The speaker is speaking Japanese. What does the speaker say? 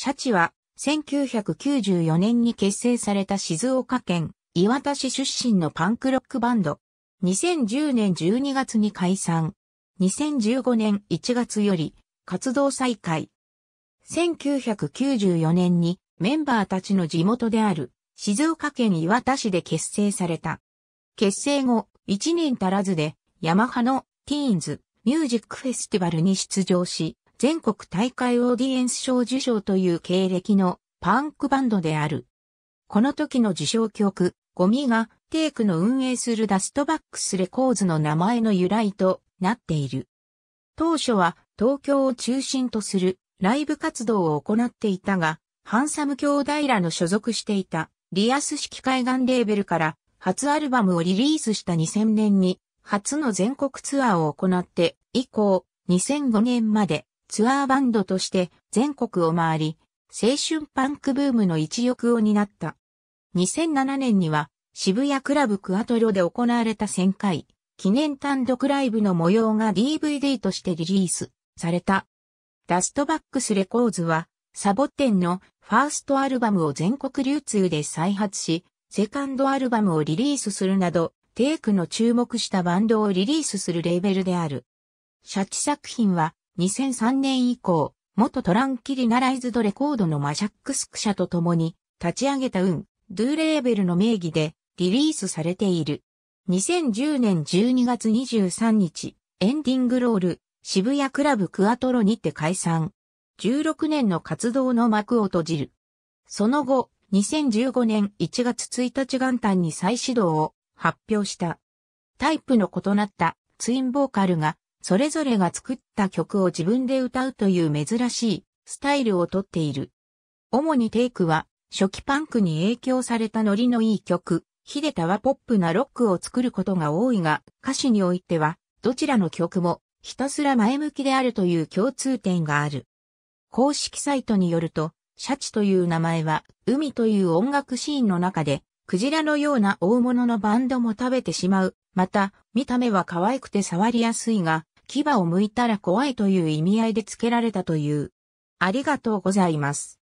シャチは、1994年に結成された静岡県岩田市出身のパンクロックバンド。2010年12月に解散。2015年1月より活動再開。1994年にメンバーたちの地元である静岡県岩田市で結成された。結成後、1年足らずでヤマハのティーンズミュージックフェスティバルに出場し、全国大会オーディエンス賞受賞という経歴のパンクバンドである。この時の受賞曲、ゴミがテイクの運営するダストバックスレコーズの名前の由来となっている。当初は東京を中心とするライブ活動を行っていたが、ハンサム兄弟らの所属していたリアス式海岸レーベルから初アルバムをリリースした2000年に初の全国ツアーを行って以降2005年までツアーバンドとして全国を回り、青春パンクブームの一翼を担った。2007年には渋谷クラブクアトロで行われた1000回記念単独ライブの模様が DVD としてリリースされた。ダストバックスレコーズはサボテンのファーストアルバムを全国流通で再発し、セカンドアルバムをリリースするなど、テイクの注目したバンドをリリースするレーベルである。シャチ作品は2003年以降、元トランキリナライズドレコードのマジャックスク社と共に立ち上げた運、ドゥーレーベルの名義でリリースされている。2010年12月23日、エンディングロール、渋谷クラブクアトロにて解散。16年の活動の幕を閉じる。その後、2015年1月1日元旦に再始動を発表した。タイプの異なったツインボーカルがそれぞれが作った曲を自分で歌うという珍しいスタイルをとっている。主にテイクは、初期パンクに影響されたノリのいい曲、ヒデタはポップなロックを作ることが多いが、歌詞においては、どちらの曲も、ひたすら前向きであるという共通点がある。公式サイトによると、シャチという名前は、海という音楽シーンの中で、クジラのような大物のバンドも食べてしまう。また、見た目は可愛くて触りやすいが、牙を剥いたら怖いという意味合いで付けられたという。ありがとうございます。